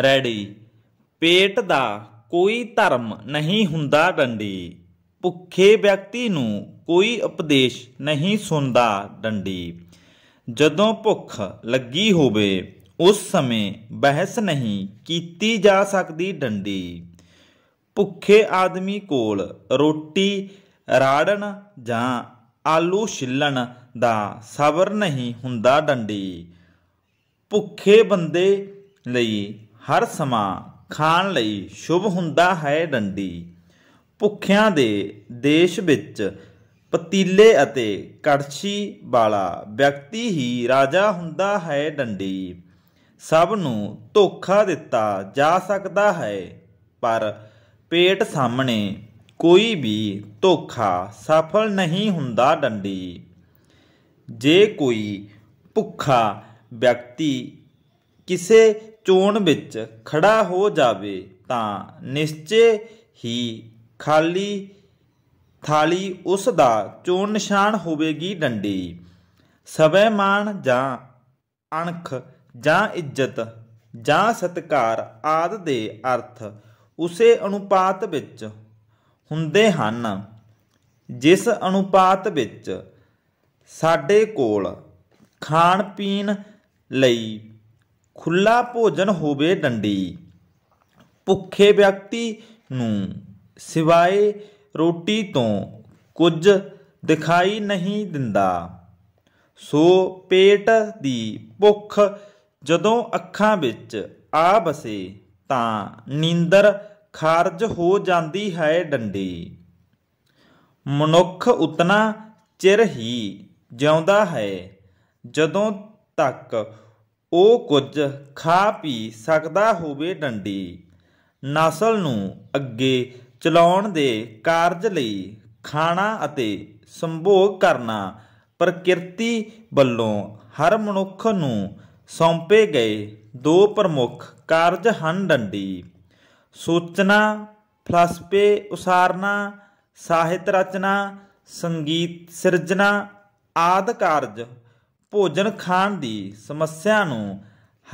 ready ਪੇਟ ਦਾ ਕੋਈ ਧਰਮ ਨਹੀਂ ਹੁੰਦਾ ਡੰਡੀ ਭੁੱਖੇ ਵਿਅਕਤੀ ਨੂੰ ਕੋਈ ਉਪਦੇਸ਼ ਨਹੀਂ ਸੁਣਦਾ ਡੰਡੀ ਜਦੋਂ ਭੁੱਖ ਲੱਗੀ ਹੋਵੇ ਉਸ ਸਮੇਂ ਬਹਿਸ ਨਹੀਂ ਕੀਤੀ ਜਾ ਸਕਦੀ ਡੰਡੀ ਭੁੱਖੇ ਆਦਮੀ ਕੋਲ ਰੋਟੀ ਰਾੜਨ ਜਾਂ ਆਲੂ ਛਿੱਲਣ ਦਾ ਸਬਰ ਨਹੀਂ ਹੁੰਦਾ ਡੰਡੀ ਭੁੱਖੇ ਬੰਦੇ ਲਈ ਹਰ ਸਮਾਂ ਖਾਣ ਲਈ ਸ਼ੁਭ ਹੁੰਦਾ ਹੈ ਡੰਡੀ ਭੁੱਖਿਆਂ ਦੇ ਦੇਸ਼ ਵਿੱਚ ਪਤੀਲੇ ਅਤੇ ਕੜਛੀ ਵਾਲਾ ਵਿਅਕਤੀ ਹੀ ਰਾਜਾ ਹੁੰਦਾ ਹੈ ਡੰਡੀ ਸਭ ਨੂੰ ਧੋਖਾ ਦਿੱਤਾ ਜਾ ਸਕਦਾ ਹੈ ਪਰ ਪੇਟ ਸਾਹਮਣੇ ਕੋਈ ਵੀ ਧੋਖਾ ਸਫਲ ਨਹੀਂ ਹੁੰਦਾ ਡੰਡੀ ਜੇ ਕੋਈ ਭੁੱਖਾ ਵਿਅਕਤੀ ਕਿਸੇ ਚੋਣ ਵਿੱਚ ਖੜਾ ਹੋ ਜਾਵੇ ਤਾਂ ਨਿਸ਼ਚੇ ਹੀ ਖਾਲੀ ਥਾਲੀ ਉਸ ਦਾ ਚੋਣ ਨਿਸ਼ਾਨ ਹੋਵੇਗੀ ਡੰਡੀ ਸਵੈਮਾਨ ਜਾਂ ਅਣਖ ਜਾਂ ਇੱਜ਼ਤ ਜਾਂ ਸਤਕਾਰ ਆਦ ਦੇ ਅਰਥ ਉਸੇ ਅਨੁਪਾਤ ਵਿੱਚ ਹੁੰਦੇ ਹਨ ਜਿਸ ਅਨੁਪਾਤ ਵਿੱਚ ਸਾਡੇ ਕੋਲ ਖਾਣ ਪੀਣ ਲਈ ਖੁੱਲਾ ਭੋਜਨ ਹੋਵੇ ਡੰਡੀ ਭੁੱਖੇ ਵਿਅਕਤੀ ਨੂੰ ਸਿਵਾਏ ਰੋਟੀ ਤੋਂ ਕੁਝ ਦਿਖਾਈ ਨਹੀਂ ਦਿੰਦਾ ਸੋ ਪੇਟ ਦੀ ਭੁੱਖ ਜਦੋਂ ਅੱਖਾਂ ਵਿੱਚ ਆ ਬਸੇ ਤਾਂ ਨੀਂਦਰ ਖਾਰਜ ਹੋ ਜਾਂਦੀ ਹੈ ਡੰਡੀ ਮਨੁੱਖ ਉਤਨਾ ਚਿਰ ਹੀ ਜਿਉਂਦਾ ਹੈ ਜਦੋਂ ਤੱਕ ਉਹ ਕੁਝ ਖਾ ਪੀ ਸਕਦਾ ਹੋਵੇ ਡੰਡੀ ਨਸਲ ਨੂੰ ਅੱਗੇ ਚਲਾਉਣ ਦੇ ਕਾਰਜ ਲਈ ਖਾਣਾ ਅਤੇ ਸੰਭੋਗ ਕਰਨਾ ਪ੍ਰਕਿਰਤੀ ਵੱਲੋਂ ਹਰ ਮਨੁੱਖ ਨੂੰ ਸੌਂਪੇ ਗਏ ਦੋ ਪ੍ਰਮੁੱਖ ਕਾਰਜ ਹਨ ਡੰਡੀ ਸੋਚਣਾ ਫਲਸਫੇ ਉਸਾਰਨਾ ਸਾਹਿਤ ਰਚਨਾ ਸੰਗੀਤ ਸਿਰਜਣਾ ਆਦ ਕਾਰਜ ਭੋਜਨ ਖਾਣ ਦੀ ਸਮੱਸਿਆ ਨੂੰ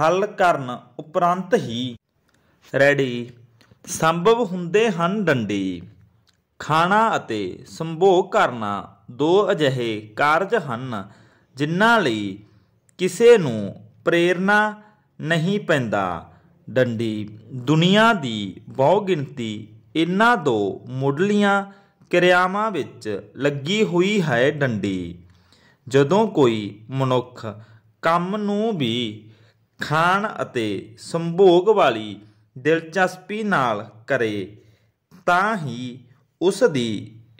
ਹੱਲ ਕਰਨ ਉਪਰੰਤ ਹੀ ਰੈਡੀ ਸੰਭਵ ਹੁੰਦੇ ਹਨ ਡੰਡੀ ਖਾਣਾ ਅਤੇ ਸੰਭੋਗ ਕਰਨਾ ਦੋ ਅਜਿਹੇ ਕਾਰਜ ਹਨ ਜਿਨ੍ਹਾਂ ਲਈ ਕਿਸੇ ਨੂੰ ਪ੍ਰੇਰਣਾ ਨਹੀਂ ਪੈਂਦਾ ਡੰਡੀ ਦੁਨੀਆ ਦੀ ਬਹੁ ਗਿਣਤੀ ਇਨ੍ਹਾਂ ਦੋ ਮੁੱਢਲੀਆਂ ਕਿਰਿਆਵਾਂ ਵਿੱਚ ਲੱਗੀ ਹੋਈ ਹੈ ਡੰਡੀ ਜਦੋਂ ਕੋਈ ਮਨੁੱਖ ਕੰਮ ਨੂੰ ਵੀ ਖਾਣ ਅਤੇ ਸੰਭੋਗ ਵਾਲੀ ਦਿਲਚਸਪੀ ਨਾਲ ਕਰੇ ਤਾਂ ਹੀ ਉਸ ਦੀ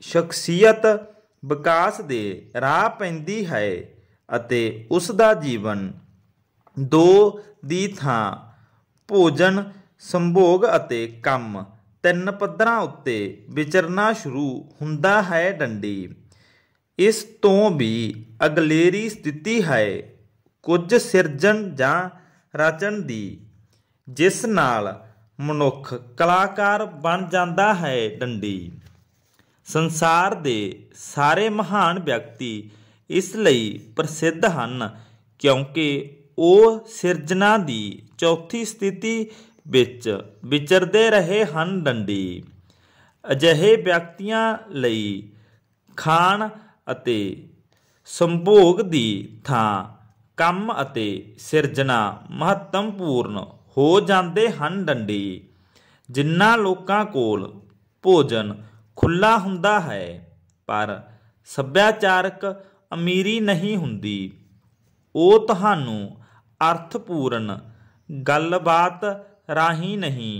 ਸ਼ਖਸੀਅਤ ਵਿਕਾਸ ਦੇ ਰਾਹ ਪੈਂਦੀ ਹੈ ਅਤੇ ਉਸ ਦਾ ਜੀਵਨ ਦੋ ਦੀ ਥਾਂ ਭੋਜਨ ਸੰਭੋਗ ਅਤੇ ਕੰਮ ਤਿੰਨ ਪੱਧਰਾਂ ਉੱਤੇ ਵਿਚਰਨਾ ਸ਼ੁਰੂ ਹੁੰਦਾ ਹੈ ਡੰਡੀ ਇਸ ਤੋਂ ਵੀ ਅਗਲੇਰੀ ਸਥਿਤੀ ਹੈ ਕੁਝ ਸਿਰਜਣ ਜਾਂ ਰਚਣ ਦੀ ਜਿਸ ਨਾਲ ਮਨੁੱਖ ਕਲਾਕਾਰ ਬਣ ਜਾਂਦਾ ਹੈ ਡੰਡੀ ਸੰਸਾਰ ਦੇ ਸਾਰੇ ਮਹਾਨ ਵਿਅਕਤੀ ਇਸ ਲਈ ਪ੍ਰਸਿੱਧ ਹਨ ਕਿਉਂਕਿ ਉਹ ਸਿਰਜਣਾ ਦੀ ਚੌਥੀ ਸਥਿਤੀ ਵਿੱਚ ਵਿਚਰਦੇ ਰਹੇ ਹਨ ਡੰਡੀ ਅਜਿਹੇ ਵਿਅਕਤੀਆਂ ਲਈ ਖਾਣ ਅਤੇ ਸੰਭੋਗ ਦੀ ਥਾਂ ਕੰਮ ਅਤੇ ਸਿਰਜਣਾ ਮਹੱਤਵਪੂਰਨ ਹੋ ਜਾਂਦੇ ਹਨ ਡੰਡੀ ਜਿੰਨਾ ਲੋਕਾਂ ਕੋਲ ਭੋਜਨ ਖੁੱਲਾ ਹੁੰਦਾ ਹੈ ਪਰ ਸੱਭਿਆਚਾਰਕ ਅਮੀਰੀ ਨਹੀਂ ਹੁੰਦੀ ਉਹ ਤੁਹਾਨੂੰ ਅਰਥਪੂਰਨ ਗੱਲਬਾਤ ਰਾਹੀਂ ਨਹੀਂ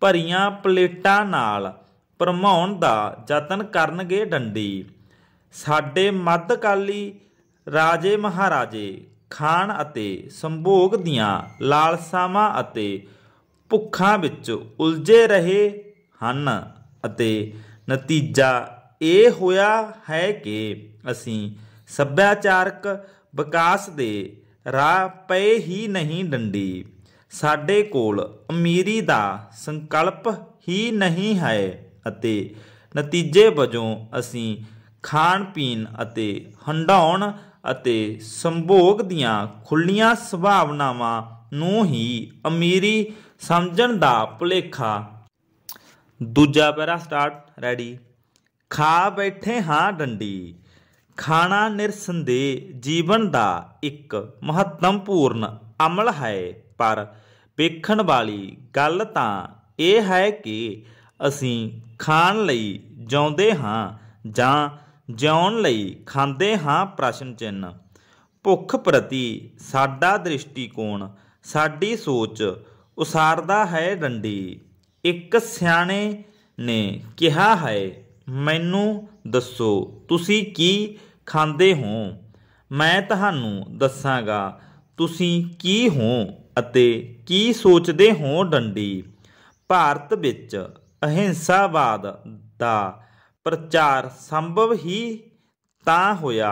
ਭਰੀਆਂ ਪਲੇਟਾਂ ਨਾਲ ਪਰਮਾਉਣ ਦਾ ਯਤਨ ਕਰਨਗੇ ਡੰਡੀ ਸਾਡੇ ਮੱਧਕਾਲੀ ਰਾਜੇ ਮਹਾਰਾਜੇ ਖਾਣ ਅਤੇ ਸੰਭੋਗ ਦੀਆਂ ਲਾਲਸਾਵਾਂ ਅਤੇ ਭੁੱਖਾਂ ਵਿੱਚ ਉਲਝੇ ਰਹੇ ਹਨ ਅਤੇ ਨਤੀਜਾ ਇਹ ਹੋਇਆ ਹੈ ਕਿ ਅਸੀਂ ਸੱਭਿਆਚਾਰਕ ਵਿਕਾਸ ਦੇ ਰਾਹ ਪਏ ਹੀ ਨਹੀਂ ਡੰਡੀ ਸਾਡੇ ਕੋਲ ਅਮੀਰੀ ਦਾ ਸੰਕਲਪ ਹੀ ਨਹੀਂ ਹੈ ਅਤੇ ਨਤੀਜੇ ਵਜੋਂ ਅਸੀਂ ਖਾਣ ਪੀਣ ਅਤੇ ਹੰਡਾਉਣ ਅਤੇ ਸੰਭੋਗ ਦੀਆਂ ਖੁੱਲੀਆਂ ਸੁਭਾਵਨਾਵਾਂ ਨੂੰ ਹੀ ਅਮੀਰੀ ਸਮਝਣ ਦਾ ਭੁਲੇਖਾ ਦੂਜਾ ਪੈਰਾ ਸਟਾਰਟ ਰੈਡੀ ਖਾ ਬੈਠੇ ਹਾਂ ਡੰਡੀ ਖਾਣਾ ਨਿਰਸੰਦੇਹ ਜੀਵਨ ਦਾ ਇੱਕ ਮਹੱਤਵਪੂਰਨ ਅਮਲ ਹੈ ਪਰ ਵੇਖਣ ਵਾਲੀ ਗੱਲ ਤਾਂ ਇਹ ਹੈ ਕਿ ਅਸੀਂ ਖਾਣ ਲਈ ਜਾਂਦੇ ਹਾਂ ਜਾਂ ਜਿਉਣ ਲਈ ਖਾਂਦੇ ਹਾਂ ਪ੍ਰਸ਼ਨ ਚਿੰਨ ਭੁੱਖ ਪ੍ਰਤੀ ਸਾਡਾ ਦ੍ਰਿਸ਼ਟੀਕੋਣ ਸਾਡੀ ਸੋਚ ਉਸਾਰਦਾ ਹੈ ਡੰਡੀ ਇੱਕ ਸਿਆਣੇ ਨੇ ਕਿਹਾ ਹੈ ਮੈਨੂੰ ਦੱਸੋ ਤੁਸੀਂ ਕੀ ਖਾਂਦੇ ਹੋ ਮੈਂ ਤੁਹਾਨੂੰ ਦੱਸਾਂਗਾ ਤੁਸੀਂ ਕੀ ਹੋ ਅਤੇ ਕੀ ਸੋਚਦੇ ਹੋ ਡੰਡੀ ਭਾਰਤ ਵਿੱਚ ਅਹਿੰਸਾਵਾਦ ਦਾ ਪ੍ਰਚਾਰ ਸੰਭਵ ਹੀ ਤਾਂ ਹੋਇਆ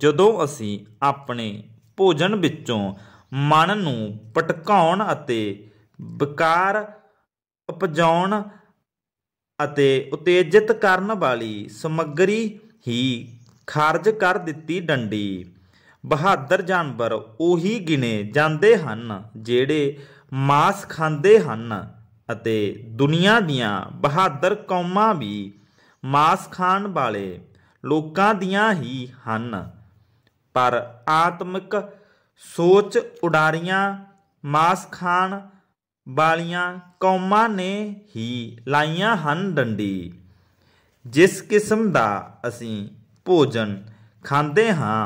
ਜਦੋਂ ਅਸੀਂ ਆਪਣੇ ਭੋਜਨ ਵਿੱਚੋਂ ਮਨ ਨੂੰ ਪਟਕਾਉਣ ਅਤੇ ਵਿਕਾਰ ਉਪਜਾਉਣ ਅਤੇ ਉਤੇਜਿਤ ਕਰਨ ਵਾਲੀ ਸਮੱਗਰੀ ਹੀ ਖਾਰਜ ਕਰ ਦਿੱਤੀ ਡੰਡੀ ਬਹਾਦਰ ਜਾਨਵਰ ਉਹੀ ਗਿਨੇ ਜਾਂਦੇ ਹਨ ਜਿਹੜੇ ਮਾਸ ਖਾਂਦੇ ਹਨ ਅਤੇ ਦੁਨੀਆ ਦੀਆਂ ਬਹਾਦਰ ਕੌਮਾਂ ਵੀ ਮਾਸ ਖਾਣ ਵਾਲੇ ਲੋਕਾਂ ਦੀਆਂ ਹੀ ਹਨ ਪਰ ਆਤਮਿਕ ਸੋਚ ਉਡਾਰੀਆਂ ਮਾਸ ਖਾਣ ਵਾਲੀਆਂ ਕੌਮਾਂ ਨੇ ਹੀ ਲਾਈਆਂ ਹਨ ਡੰਡੀ ਜਿਸ ਕਿਸਮ ਦਾ ਅਸੀਂ ਭੋਜਨ ਖਾਂਦੇ ਹਾਂ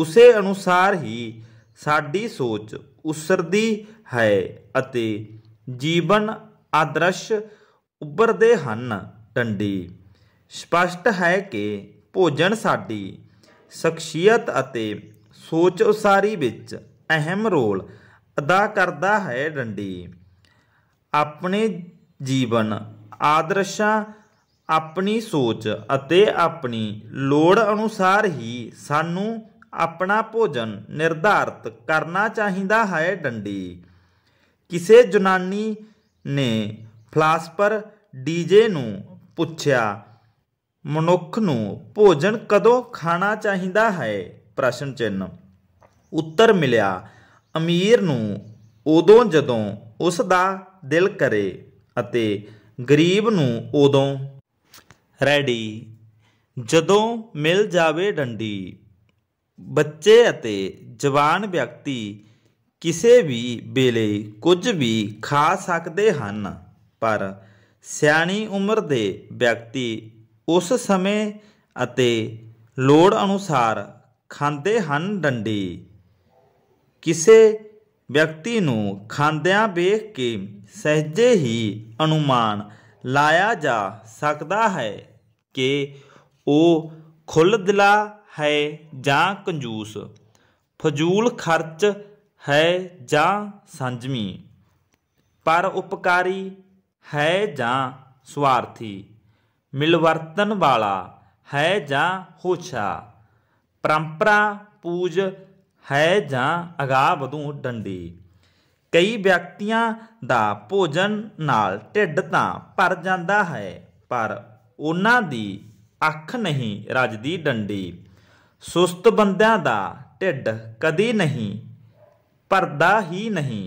ਉਸੇ ਅਨੁਸਾਰ ਹੀ ਸਾਡੀ ਸੋਚ ਉਸਰਦੀ ਹੈ ਅਤੇ ਜੀਵਨ ਆਦਰਸ਼ ਉੱਭਰਦੇ ਹਨ ਟੰਡੀ ਸਪਸ਼ਟ ਹੈ ਕਿ ਭੋਜਨ ਸਾਡੀ ਸ਼ਖਸੀਅਤ ਅਤੇ ਸੋਚ ਉਸਾਰੀ ਵਿੱਚ ਅਹਿਮ ਰੋਲ ਅਦਾ ਕਰਦਾ ਹੈ ਡੰਡੀ ਆਪਣੇ ਜੀਵਨ ਆਦਰਸ਼ਾਂ ਆਪਣੀ ਸੋਚ ਅਤੇ ਆਪਣੀ ਲੋੜ ਅਨੁਸਾਰ ਹੀ ਸਾਨੂੰ ਆਪਣਾ ਭੋਜਨ ਨਿਰਧਾਰਤ ਕਰਨਾ ਚਾਹੀਦਾ ਹੈ ਡੰਡੀ ਕਿਸੇ ਜੁਨਾਨੀ ਨੇ ਫਲਾਸਪਰ ਡੀਜੇ ਨੂੰ ਪੁੱਛਿਆ ਮਨੁੱਖ ਨੂੰ ਭੋਜਨ ਕਦੋਂ ਖਾਣਾ ਚਾਹੀਦਾ ਹੈ ਪ੍ਰਸ਼ਨ ਚਿੰਨ ਉੱਤਰ ਮਿਲਿਆ ਅਮੀਰ ਨੂੰ ਉਦੋਂ ਜਦੋਂ ਉਸ ਦਾ ਦਿਲ ਕਰੇ ਅਤੇ ਗਰੀਬ ਨੂੰ ਉਦੋਂ ਰੈਡੀ ਜਦੋਂ ਮਿਲ ਜਾਵੇ ਡੰਡੀ ਬੱਚੇ ਅਤੇ ਜਵਾਨ ਵਿਅਕਤੀ ਕਿਸੇ ਵੀ ਵੇਲੇ ਕੁਝ ਵੀ ਖਾ ਸਕਦੇ ਹਨ ਪਰ ਸਿਆਣੀ ਉਮਰ ਦੇ ਵਿਅਕਤੀ ਉਸ ਸਮੇਂ ਅਤੇ ਲੋੜ ਅਨੁਸਾਰ ਖਾਂਦੇ ਹਨ ਡੰਡੀ ਕਿਸੇ ਵਿਅਕਤੀ ਨੂੰ ਖਾਂਦਿਆਂ ਵੇਖ ਕੇ ਸਹਿਜੇ ਹੀ ਅਨੁਮਾਨ ਲਾਇਆ ਜਾ ਸਕਦਾ ਹੈ ਕਿ ਉਹ ਖੁੱਲ੍ਹ ਦਿਲਾ ਹੈ ਜਾਂ ਕੰਜੂਸ ਫਜ਼ੂਲ ਖਰਚ ਹੈ ਜਾਂ ਸੰਜਮੀ ਪਰ ਉਪਕਾਰੀ ਹੈ ਜਾਂ ਸਵਾਰਥੀ ਮਿਲਵਰਤਨ ਵਾਲਾ ਹੈ ਜਾਂ ਹੋਛਾ ਪਰੰਪਰਾ ਪੂਜ ਹੈ ਜਾਂ ਅਗਾ ਵਧੂ ਡੰਡੀ ਕਈ ਵਿਅਕਤੀਆਂ ਦਾ ਭੋਜਨ ਨਾਲ ਢਿੱਡ ਤਾਂ ਭਰ ਜਾਂਦਾ ਹੈ ਪਰ ਉਹਨਾਂ ਦੀ ਅੱਖ ਨਹੀਂ ਰਜਦੀ ਡੰਡੀ ਸੁਸਤ ਬੰਦਿਆਂ ਦਾ ਢਿੱਡ ਕਦੀ ਨਹੀਂ ਪਰਦਾ ਹੀ ਨਹੀਂ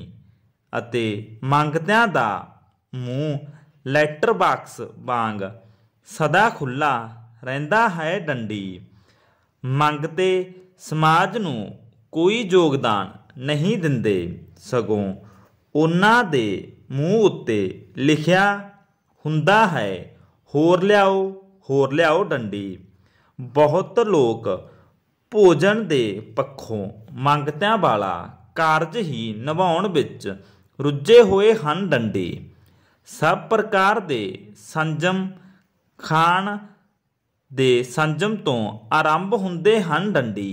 ਅਤੇ ਮੰਗਦਿਆਂ ਦਾ ਮੂੰਹ ਲੈਟਰ ਬਾਕਸ ਵਾਂਗ ਸਦਾ ਖੁੱਲਾ ਰਹਿੰਦਾ ਹੈ ਡੰਡੀ ਮੰਗਤੇ ਸਮਾਜ ਨੂੰ ਕੋਈ ਯੋਗਦਾਨ ਨਹੀਂ ਦਿੰਦੇ ਸਗੋਂ ਉਹਨਾਂ ਦੇ ਮੂੰਹ ਉੱਤੇ ਲਿਖਿਆ ਹੁੰਦਾ ਹੈ ਹੋਰ ਲਿਆਓ ਹੋਰ ਲਿਆਓ ਡੰਡੀ ਬਹੁਤ ਲੋਕ ਭੋਜਨ ਦੇ ਪੱਖੋਂ ਮੰਗਤਿਆਂ ਵਾਲਾ ਕਾਰਜ ਹੀ ਨਿਭਾਉਣ ਵਿੱਚ ਰੁੱਝੇ ਹੋਏ ਹਨ ਡੰਡੀ ਸਭ ਪ੍ਰਕਾਰ ਦੇ ਸੰਜਮ ਖਾਣ ਦੇ ਸੰਜਮ ਤੋਂ ਆਰੰਭ ਹੁੰਦੇ ਹਨ ਡੰਡੀ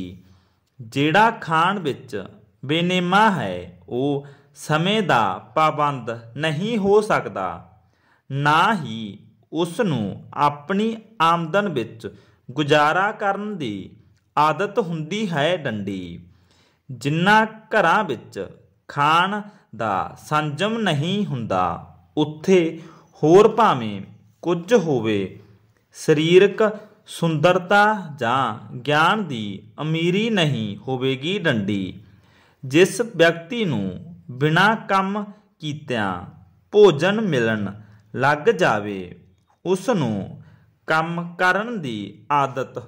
ਜਿਹੜਾ ਖਾਣ ਵਿੱਚ ਬੇਨੇਮਾ ਹੈ ਉਹ ਸਮੇਂ ਦਾ ਪਾਬੰਦ ਨਹੀਂ ਹੋ ਸਕਦਾ ਨਾ ਹੀ ਉਸ ਨੂੰ ਆਪਣੀ ਆਮਦਨ ਵਿੱਚ ਗੁਜ਼ਾਰਾ ਕਰਨ ਦੀ ਆਦਤ ਹੁੰਦੀ ਹੈ ਡੰਡੀ ਜਿੰਨਾ ਘਰਾਂ ਵਿੱਚ ਖਾਣ ਦਾ ਸੰਜਮ ਨਹੀਂ ਹੁੰਦਾ ਉੱਥੇ ਹੋਰ ਭਾਵੇਂ ਕੁਝ ਹੋਵੇ ਸਰੀਰਕ ਸੁੰਦਰਤਾ ਜਾਂ ਗਿਆਨ ਦੀ ਅਮੀਰੀ ਨਹੀਂ ਹੋਵੇਗੀ ਡੰਡੀ ਜਿਸ ਵਿਅਕਤੀ ਨੂੰ ਬਿਨਾਂ ਕੰਮ ਕੀਤਿਆਂ ਭੋਜਨ ਮਿਲਣ ਲੱਗ ਜਾਵੇ ਉਸ ਨੂੰ ਕੰਮ ਕਰਨ ਦੀ ਆਦਤ